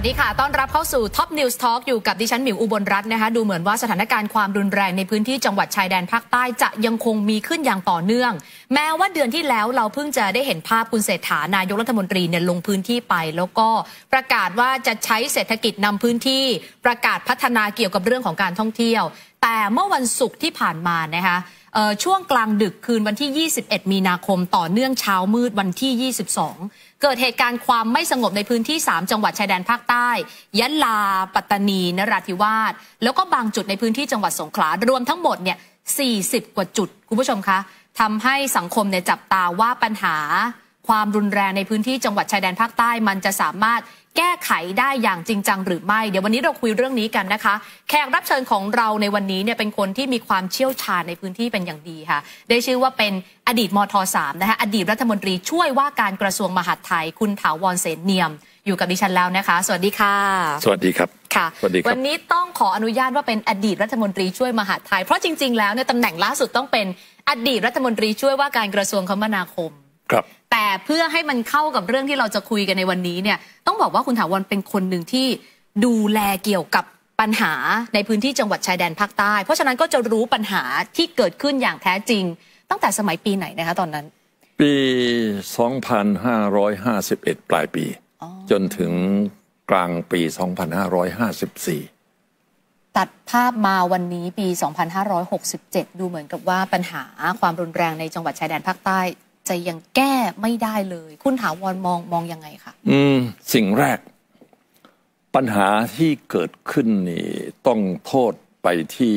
วัสดีค่ะ ต้อนรับเข้าสู่ Top News Talk อยู่กับดิฉันหมิวอุบลรัตน์นะคะ ดูเหมือนว่าสถานการณ์ความรุนแรงในพื้นที่จังหวัดชายแดนภาคใต้จะยังคงมีขึ้นอย่างต่อเนื่อง แม้ว่าเดือนที่แล้วเราเพิ่งจะได้เห็นภาพคุณเศรษฐานายกรัฐมนตรีเนี่ยลงพื้นที่ไป แล้วก็ประกาศว่าจะใช้เศรษฐกิจนำพื้นที่ ประกาศพัฒนาเกี่ยวกับเรื่องของการท่องเที่ยว แต่เมื่อวันศุกร์ที่ผ่านมานะคะช่วงกลางดึกคืนวันที่ 21 มีนาคม ต่อเนื่องเช้ามืดวันที่ 22 เกิดเหตุการณ์ความไม่สงบในพื้นที่ 3 จังหวัดชายแดนภาคใต้ ยะลา ปัตตานี นราธิวาส แล้วก็บางจุดในพื้นที่จังหวัดสงขลา รวมทั้งหมดเนี่ย 40 กว่าจุด คุณผู้ชมคะ ทำให้สังคมเนี่ยจับตาว่าปัญหา ความรุนแรงในพื้นที่จังหวัดชายแดนภาคใต้มันจะสามารถแก้ไขได้อย่างจริงจังหรือไม่ เดี๋ยววันนี้เราคุยเรื่องนี้กันนะคะแขกรับเชิญของเราในวันนี้เนี่ยเป็นคนที่มีความเชี่ยวชาญในพื้นที่เป็นอย่างดีค่ะ ได้ชื่อว่าเป็นอดีตมทสามนะคะอดีตรัฐมนตรีช่วยว่าการกระทรวงมหาดไทย คุณถาวรเสนเนียมอยู่กับดิฉันแล้วนะคะ สวัสดีค่ะ สวัสดีครับค่ะสวัสดีครับวันนี้ต้องขออนุญาตว่าเป็นอดีตรัฐมนตรีช่วยมหาดไทย เพราะจริงๆแล้วเนี่ยตำแหน่งล่าสุดต้องเป็นอดีตรัฐมนตรีช่วยว่าการกระทรวงคมนาคมครับเพื่อให้มันเข้ากับเรื่องที่เราจะคุยกันในวันนี้เนี่ยต้องบอกว่าคุณถาวรเป็นคนหนึ่งที่ดูแลเกี่ยวกับปัญหาในพื้นที่จังหวัดชายแดนภาคใต้ เพราะฉะนั้นก็จะรู้ปัญหาที่เกิดขึ้นอย่างแท้จริง ตั้งแต่สมัยปีไหนนะคะตอนนั้น ปี 2551 ปลายปี จนถึงกลางปี 2554 ตัดภาพมาวันนี้ปี 2567 ดูเหมือนกับว่าปัญหาความรุนแรงในจังหวัดชายแดนภาคใต้จะยังแก้ไม่ได้เลย คุณถาวรมองมองยังไงคะอืมสิ่งแรก ปัญหาที่เกิดขึ้นนี่ ต้องโทษไปที่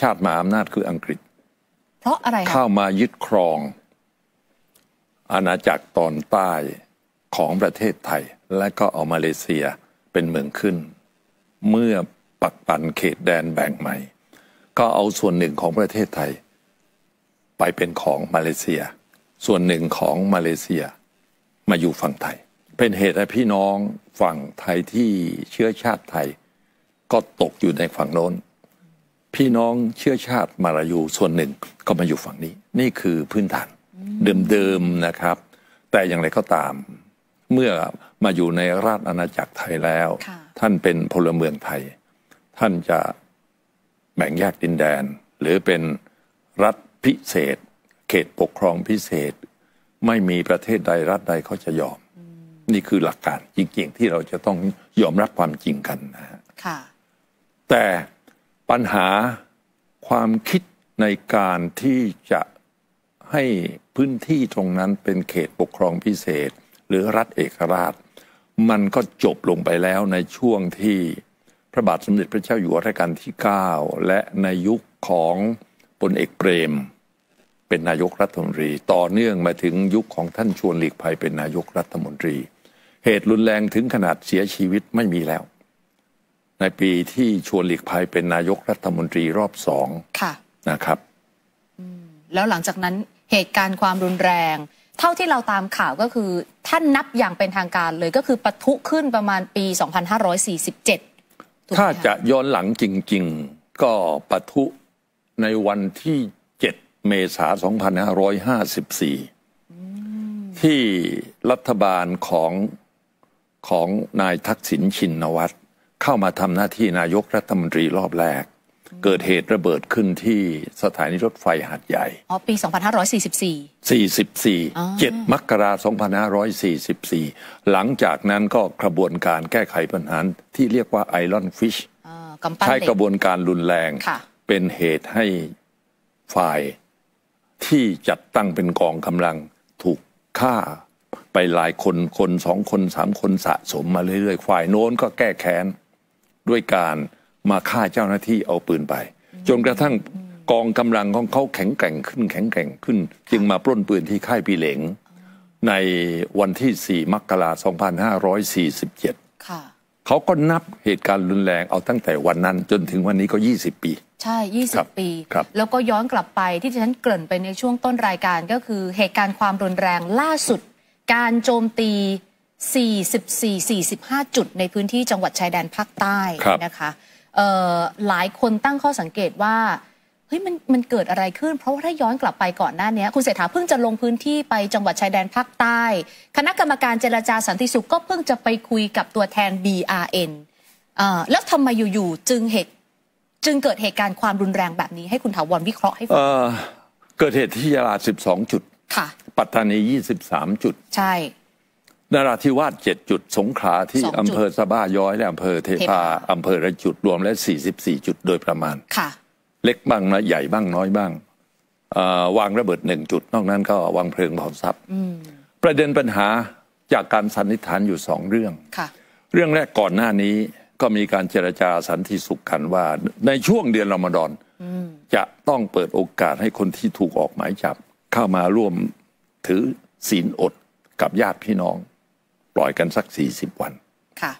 ชาติมหาอำนาจคืออังกฤษ เพราะอะไรเข้ามายึดครอง อาณาจักรตอนใต้ของประเทศไทย และก็เอามาเลเซียเป็นเมืองขึ้น เมื่อปักปันเขตแดนแบ่งใหม่ ก็เอาส่วนหนึ่งของประเทศไทยไปเป็นของมาเลเซีย ส่วนหนึ่งของมาเลเซียมาอยู่ฝั่งไทย เป็นเหตุให้พี่น้องฝั่งไทยที่เชื้อชาติไทย ก็ตกอยู่ในฝั่งโน้น พี่น้องเชื้อชาติมาลายูส่วนหนึ่งก็มาอยู่ฝั่งนี้ นี่คือพื้นฐานเดิมๆนะครับ แต่อย่างไรก็ตาม เมื่อมาอยู่ในราชอาณาจักรไทยแล้ว ท่านเป็นพลเมืองไทย ท่านจะแบ่งแยกดินแดน หรือเป็นรัฐพิเศษ เขตปกครองพิเศษไม่มีประเทศใดรัฐใดเขาจะยอมนี่คือหลักการจริงๆที่เราจะต้องยอมรับความจริงกันนะฮะแต่ปัญหาความคิดในการที่จะให้พื้นที่ตรงนั้นเป็นเขตปกครองพิเศษหรือรัฐเอกราช มันก็จบลงไปแล้วในช่วงที่ พระบาทสมเด็จพระเจ้าอยู่หัวรัชกาลที่ 9 และในยุคของพลเอกเปรมเป็นนายกรัฐมนตรี ต่อเนื่องมาถึงยุคของท่านชวนหลีกภัยเป็นนายกรัฐมนตรี เหตุรุนแรงถึงขนาดเสียชีวิตไม่มีแล้ว ในปีที่ชวนหลีกภัยเป็นนายกรัฐมนตรี รอบสองนะครับแล้วหลังจากนั้นเหตุการณ์ความรุนแรง เท่าที่เราตามข่าวก็คือท่านนับอย่างเป็นทางการเลยก็คือปะทุขึ้นประมาณปี 2547 ถ้าจะย้อนหลังจริง ๆ ก็ปะทุในวันที่เมษา 2554 ที่รัฐบาลของของนายทักษิณชินวัตรเข้ามาทำหน้าที่นายกรัฐมนตรีรอบแรก เกิดเหตุระเบิดขึ้นที่สถานีรถไฟหาดใหญ่ อ๋อ ปี 2544 44 7มกราคม2544 หลังจากนั้นก็กระบวนการแก้ไขปัญหา ที่เรียกว่าไอรอนฟิช ใช้กระบวนการรุนแรง เป็นเหตุให้ฝ่ายที่จัดตั้งเป็นกองกำลังถูกฆ่าไปหลายคนคนสองคนสามคนสะสมมาเรื่อยๆฝ่ายโน้นก็แก้แค้นด้วยการมาฆ่าเจ้าหน้าที่เอาปืนไปจนกระทั่งกองกำลังของเขาแข็งแกร่งขึ้นแข็งแกร่งขึ้น จึงมาปล้นปืนที่ค่ายปีเหลงในวันที่4มกราคม2547เขาก็นับเหตุการณ์รุนแรงเอาตั้งแต่วันนั้น จนถึงวันนี้ก็ 20 ปี ใช่ 20 ปี แล้วก็ย้อนกลับไปที่ที่ฉันเกริ่นไปในช่วงต้นรายการก็คือเหตุการณ์ความรุนแรงล่าสุด การโจมตี 44-45 จุดในพื้นที่จังหวัดชายแดนภาคใต้นะคะหลายคนตั้งข้อสังเกตว่าเฮ้ยมันมันเกิดอะไรขึ้นเพราะว่าถ้าย้อนกลับไปก่อนหน้านี้คุณเศรษฐาเพิ่งจะลงพื้นที่ไปจังหวัดชายแดนภาคใต้ คณะกรรมการเจรจาสันติสุขก็เพิ่งจะไปคุยกับตัวแทน BRN แล้วทำไมอยู่ๆจึงเหตุจึงเกิดเหตุการณ์ความรุนแรงแบบนี้ให้คุณถาวรวิเคราะห์ให้ฟังเกิดเหตุที่ยาลา12จุดค่ะปัตตานี23จุดใช่นราธิวาส7จุดสงขลาที่อำเภอสะบ้าย้อยและอำเภอเทพาอำเภอระจุดรวมแล้ส44จุดโดยประมาณค่ะเล็กบ้างนะ ใหญ่บ้างน้อยบ้างวางระเบิดหนึ่งจุดนอกนั้นก็วางเพลิงเผาทรัพย์ประเด็นปัญหาจากการสันนิษฐานอยู่สองเรื่อง เรื่องแรกก่อนหน้านี้ก็มีการเจรจาสันติสุขกันว่าในช่วงเดือนรอมฎอนจะต้องเปิดโอกาสให้คนที่ถูกออกหมายจับเข้ามาร่วมถือศีลอดกับญาติพี่น้อง ปล่อยกันสักสี่สิบวัน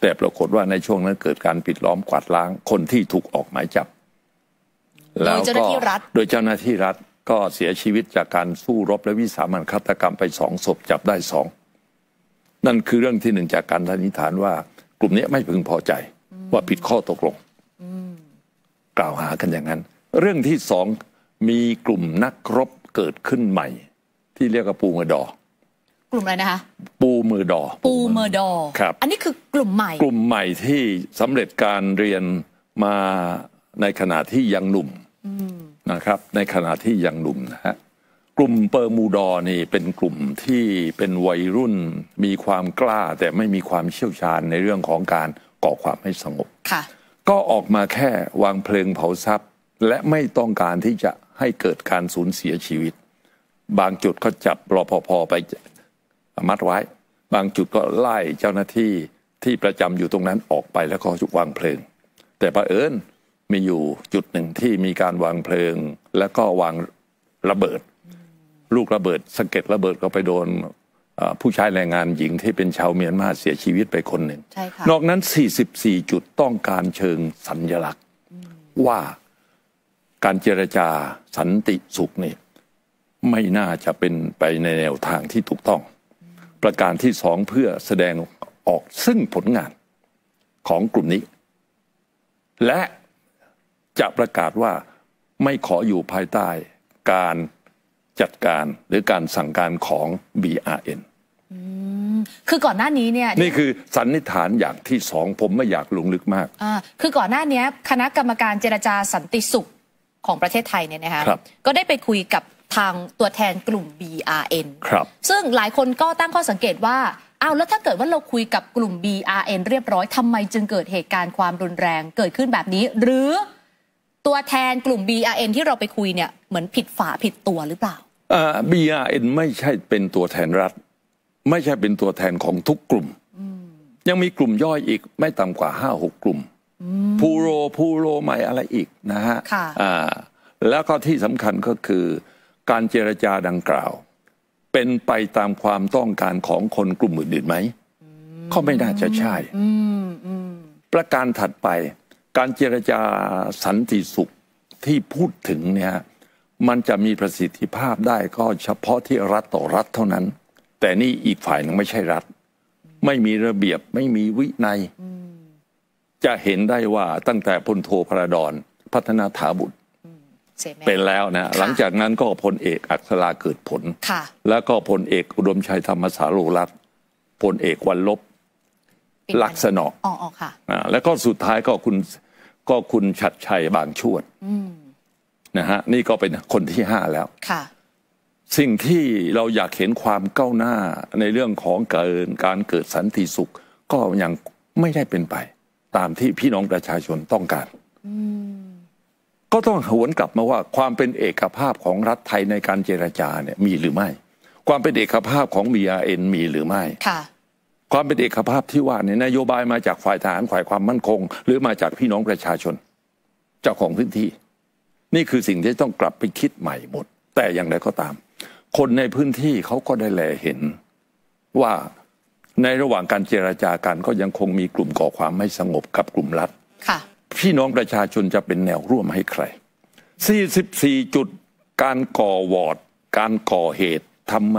แต่ปรากฏว่าในช่วงนั้นเกิดการปิดล้อมกวาดล้างคนที่ถูกออกหมายจับเจ้รัฐ โดยเจ้าหน้าที่รัฐก็เสียชีวิตจากการสู้รบและวิสามันฆาตกรรมไปสองศพจับได้สองนั่นคือเรื่องที่หนึ่งจากการทันิฐานว่า กลุ่มนี้ไม่พึงพอใจ ว่าผิดข้อตกลงกล่าวหากันอย่างนั้น เรื่องที่สองมีกลุ่มนักรบเกิดขึ้นใหม่ ที่เรียกว่าปูมือดอกลุ่มอะไรนะคะปูมือดอปูมือดอครับ อันนี้คือกลุ่มใหม่ กลุ่มใหม่ที่สำเร็จการเรียนมาในขณะที่ยังหนุ่มนะครับในขณะที่ยังหนุ่มนะฮะกลุ่มเปอร์มูดอนี่เป็นกลุ่มที่เป็นวัยรุ่นมีความกล้าแต่ไม่มีความเชี่ยวชาญในเรื่องของการก่อความไม่สงบก็ออกมาแค่วางเพลิงเผาทรัพย์ และไม่ต้องการที่จะให้เกิดการสูญเสียชีวิต บางจุดก็จับรอพพไปมัดไว้ บางจุดก็ไล่เจ้าหน้าที่ที่ประจำอยู่ตรงนั้นออกไปแล้วก็วางเพลิงแต่ประเอิญมีอยู่จุดหนึ่งที่มีการวางเพลิงและก็วางระเบิด ลูกระเบิดสะเก็ดระเบิดก็ไปโดนผู้ใช้แรงงานหญิงที่เป็นชาวเมียนมาเสียชีวิตไปคนหนึ่งนอกนั้น44จุดต้องการเชิงสัญญลักษณ์ว่าการเจรจาสันติสุขนี่ไม่น่าจะเป็นไปในแนวทางที่ถูกต้อง ประการที่สองเพื่อแสดงออกซึ่งผลงานของกลุ่มนี้และจะประกาศว่าไม่ขออยู่ภายใต้ การจัดการหรือการสั่งการของ BRN คือก่อนหน้านี้เนี่ย นี่คือสันนิษฐานอย่างที่สองผมไม่อยากลงลึกมากอ่าคือก่อนหน้านี้คณะกรรมการเจรจาสันติสุขของประเทศไทยเนี่ยนะคะก็ได้ไปคุยกับทางตัวแทนกลุ่ม BRN ครับซึ่งหลายคนก็ตั้งข้อสังเกตว่า อ้าวแล้วถ้าเกิดว่าเราคุยกับกลุ่ม BRN เรียบร้อยทำไมจึงเกิดเหตุการณ์ความรุนแรงเกิดขึ้นแบบนี้ หรือตัวแทนกลุ่ม BRN ที่เราไปคุยเนี่ย เหมือนผิดฝาผิดตัวหรือเปล่า อ่ BRN ไม่ใช่เป็นตัวแทนรัฐ ไม่ใช่เป็นตัวแทนของทุกกลุ่มยังมีกลุ่มย่อยอีก ไม่ต่ำกว่าห้าหกกลุ่มพูโรพูโรใหม่อะไรอีกนะฮะะแล้วก็ที่สำคัญก็คือ การเจรจาดังกล่าว เป็นไปตามความต้องการของคนกลุ่มอื่นๆไหมก็ไม่น่าจะใช่ประการถัดไปการเจรจาสันติสุขที่พูดถึงเนี่ย มันจะมีประสิทธิภาพได้ก็เฉพาะที่รัฐต่อรัฐเท่านั้น แต่นี่อีกฝ่ายนึงไม่ใช่รัฐ ไม่มีระเบียบ ไม่มีวินัย จะเห็นได้ว่าตั้งแต่พลโทพระดอน พัฒนาถาบุตรเป็นแล้วนะ หลังจากนั้นก็พลเอกอัศราเกิดผล แล้วก็พลเอกอุดมชัยธรรมสาโรรัตพลเอกวันลบลักษณะแล้วก็สุดท้ายก็คุณก็คุณชัดชัยบางชวดนะฮะ นี่ก็เป็นคนที่ห้าแล้วสิ่งที่เราอยากเห็นความก้าวหน้าในเรื่องของเกินการเกิดสันติสุข ก็ยังไม่ได้เป็นไป ตามที่พี่น้องประชาชนต้องการก็ต้องหวนกลับมาว่า ความเป็นเอกภาพของรัฐไทยในการเจรจาเนี่ยมีหรือไม่ ความเป็นเอกภาพของ BRN มีหรือไม่ความเป็นเอกภาพที่ว่าในี่นโยบายมาจากฝ่ายทหารฝ่ายความมั่นคง หรือมาจากพี่น้องประชาชน เจ้าของพื้นที่ นี่คือสิ่งที่ต้องกลับไปคิดใหม่หมด แต่อย่างไรก็ตาม คนในพื้นที่เขาก็ได้แลเห็นว่าในระหว่างการเจรจากันก็ยังคงมีกลุ่มก่อความไม่สงบกับกลุ่มรัฐพี่น้องประชาชนจะเป็นแนวร่วมให้ใคร 44 จุดการก่อวอดการก่อเหตุทำไม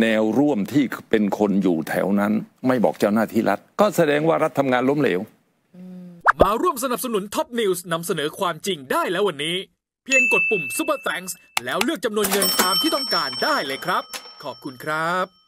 แนวร่วมที่เป็นคนอยู่แถวนั้น ไม่บอกเจ้าหน้าที่รัฐ ก็แสดงว่ารัฐทำงานล้มเหลวมาร่วมสนับสนุนท็อปนิวส์นำเสนอความจริงได้แล้ววันนี้ เพียงกดปุ่ม Super Thanks แล้วเลือกจำนวนเงินตามที่ต้องการได้เลยครับ ขอบคุณครับ